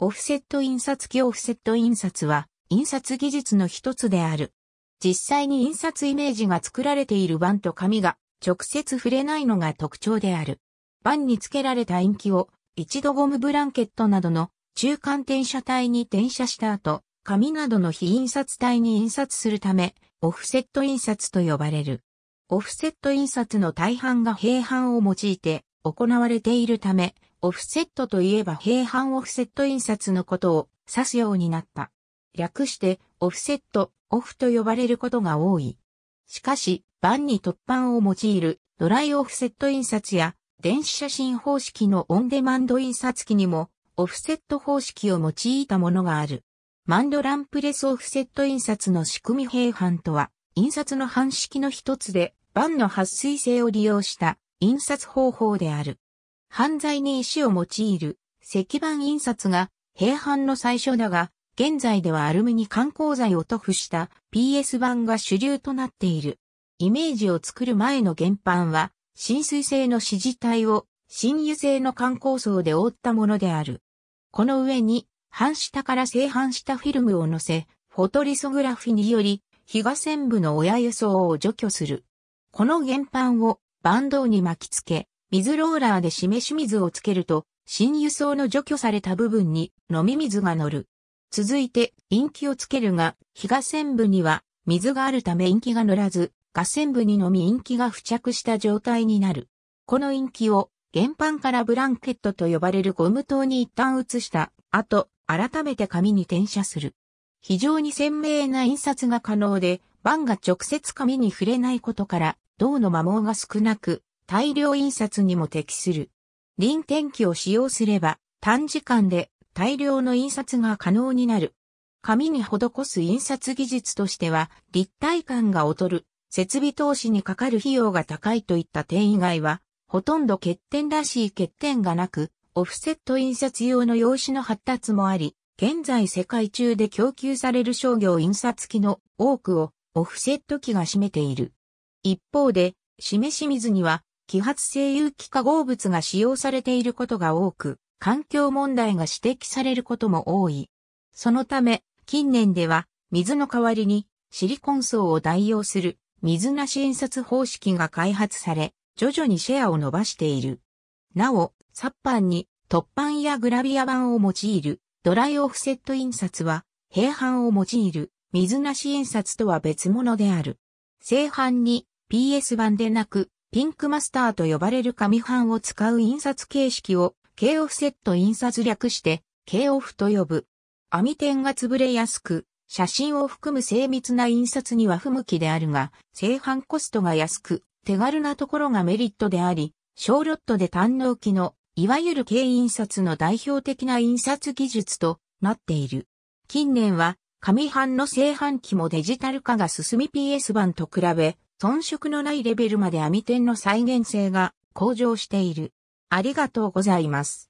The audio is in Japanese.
オフセット印刷機オフセット印刷は印刷技術の一つである。実際に印刷イメージが作られている版と紙が直接触れないのが特徴である。版に付けられた印記を一度ゴムブランケットなどの中間転写体に転写した後、紙などの非印刷体に印刷するため、オフセット印刷と呼ばれる。オフセット印刷の大半が平板を用いて行われているため、オフセットといえば平板オフセット印刷のことを指すようになった。略してオフセット、オフと呼ばれることが多い。しかし、版に突版を用いるドライオフセット印刷や電子写真方式のオンデマンド印刷機にもオフセット方式を用いたものがある。マンドランプレスオフセット印刷の仕組み平板とは、印刷の半式の一つで、版の撥水性を利用した印刷方法である。犯罪に石を用いる石板印刷が平板の最初だが、現在ではアルミに観光材を塗布した PS 版が主流となっている。イメージを作る前の原版は、浸水性の支持体を浸油性の観光層で覆ったものである。この上に、半下から正反したフィルムを乗せ、フォトリソグラフィにより、日賀線部の親輸送を除去する。この原版をバンドに巻き付け、水ローラーで湿し水をつけると、新輸送の除去された部分に飲み水が乗る。続いて、陰気をつけるが、日河川部には水があるため陰気が乗らず、河川部にのみ陰気が付着した状態になる。この陰気を、原版からブランケットと呼ばれるゴム灯に一旦移した後、改めて紙に転写する。非常に鮮明な印刷が可能で、版が直接紙に触れないことから、銅の摩耗が少なく、大量印刷にも適する。臨転機を使用すれば短時間で大量の印刷が可能になる。紙に施す印刷技術としては立体感が劣る、設備投資にかかる費用が高いといった点以外は、ほとんど欠点らしい欠点がなく、オフセット印刷用の用紙の発達もあり、現在世界中で供給される商業印刷機の多くをオフセット機が占めている。一方で、示し水には揮発性有機化合物が使用されていることが多く、環境問題が指摘されることも多い。そのため、近年では、水の代わりにシリコン層を代用する水なし印刷方式が開発され、徐々にシェアを伸ばしている。なお、サッパンに突版やグラビア版を用いるドライオフセット印刷は、平板を用いる水なし印刷とは別物である。正版に PS 版でなくピンクマスターと呼ばれる紙版を使う印刷形式を、K オフセット印刷略して、K オフと呼ぶ。網点が潰れやすく、写真を含む精密な印刷には不向きであるが、製版コストが安く、手軽なところがメリットであり、小ロットで堪能機の、いわゆる軽印刷の代表的な印刷技術となっている。近年は、紙版の製版機もデジタル化が進み PS 版と比べ、遜色のないレベルまで網点の再現性が向上している。ありがとうございます。